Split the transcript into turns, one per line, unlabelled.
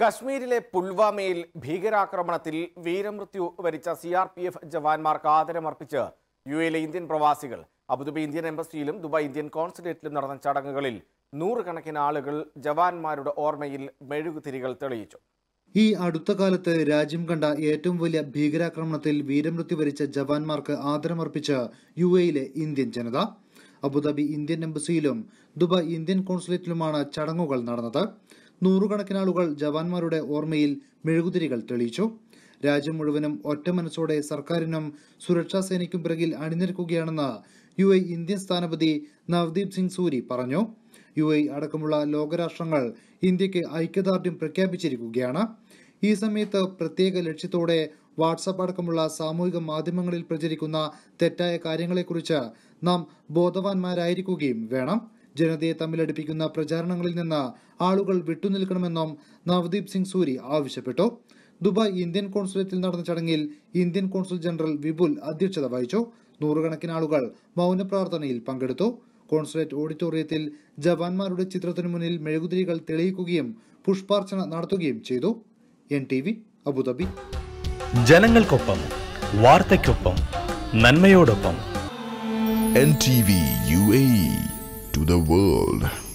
കശ്മീരിലെ പുൽവാമയിൽ ഭീകരാക്രമണത്തിൽ വീരമൃത്യു വരിച്ച സി ആർ പി എഫ് ജവാന്മാർക്ക് ആദരമർപ്പിച്ച് യു എയിലെ ഇന്ത്യൻ പ്രവാസികൾ അബുദാബി ഇന്ത്യൻ എംബസിയിലും ദുബായ് ഇന്ത്യൻ കോൺസുലേറ്റിലും നടന്ന ചടങ്ങുകളിൽ നൂറുകണക്കിന് ആളുകൾ ജവാന്മാരുടെ ഓർമ്മയിൽ മെഴുകുതിരികൾ തെളിയിച്ചു
ഈ അടുത്ത കാലത്ത് രാജ്യം കണ്ട ഏറ്റവും വലിയ ഭീകരാക്രമണത്തിൽ വീരമൃത്യു വരിച്ച ജവാന്മാർക്ക് ആദരമർപ്പിച്ച് യു എയിലെ ഇന്ത്യൻ ജനത അബുദാബി ഇന്ത്യൻ എംബസിയിലും ദുബായ് ഇന്ത്യൻ കോൺസുലേറ്റിലുമാണ് ചടങ്ങുകൾ നടന്നത് നൂറുകണക്കിന് ആളുകൾ ജവാന്മാരുടെ ഓർമ്മയിൽ മെഴുകുതിരികൾ തെളിയിച്ചു രാജ്യം മുഴുവനും ഒറ്റ മനസ്സോടെ സർക്കാരിനും സുരക്ഷാ സേനയ്ക്കും പിറകിൽ അണിനിരക്കുകയാണെന്ന് യു എ ഇന്ത്യൻ സ്ഥാനപതി നവദീപ് സിംഗ് സൂരി പറഞ്ഞു യു എ അടക്കമുള്ള ലോകരാഷ്ട്രങ്ങൾ ഇന്ത്യക്ക് ഐക്യദാർഢ്യം പ്രഖ്യാപിച്ചിരിക്കുകയാണ് ഈ സമയത്ത് പ്രത്യേക ലക്ഷ്യത്തോടെ വാട്സപ്പ് അടക്കമുള്ള സാമൂഹിക മാധ്യമങ്ങളിൽ പ്രചരിക്കുന്ന തെറ്റായ കാര്യങ്ങളെക്കുറിച്ച് നാം ബോധവാന്മാരായിരിക്കുകയും വേണം ജനതയെ തമ്മിലടിപ്പിക്കുന്ന പ്രചാരണങ്ങളിൽ നിന്ന് ആളുകൾ വിട്ടുനിൽക്കണമെന്നും നവദീപ് സിംഗ് സൂരി ആവശ്യപ്പെട്ടു ദുബായ് ഇന്ത്യൻ കോൺസുലേറ്റിൽ നടന്ന ചടങ്ങിൽ ഇന്ത്യൻ കോൺസുൽ ജനറൽ വിപുൽ അധ്യക്ഷത വഹിച്ചു നൂറുകണക്കിന് ആളുകൾ മൗനപ്രാർത്ഥനയിൽ പങ്കെടുത്തു കോൺസുലേറ്റ് ഓഡിറ്റോറിയത്തിൽ ജവാന്മാരുടെ ചിത്രത്തിനു മുന്നിൽ മെഴുകുതിരികൾ തെളിയിക്കുകയും പുഷ്പാർച്ചന നടത്തുകയും ചെയ്തു എൻ ടി വി അബുദാബി
ജനങ്ങൾക്കൊപ്പം വാർത്തയ്ക്കൊപ്പം നന്മയോടൊപ്പം N T V U A to the world.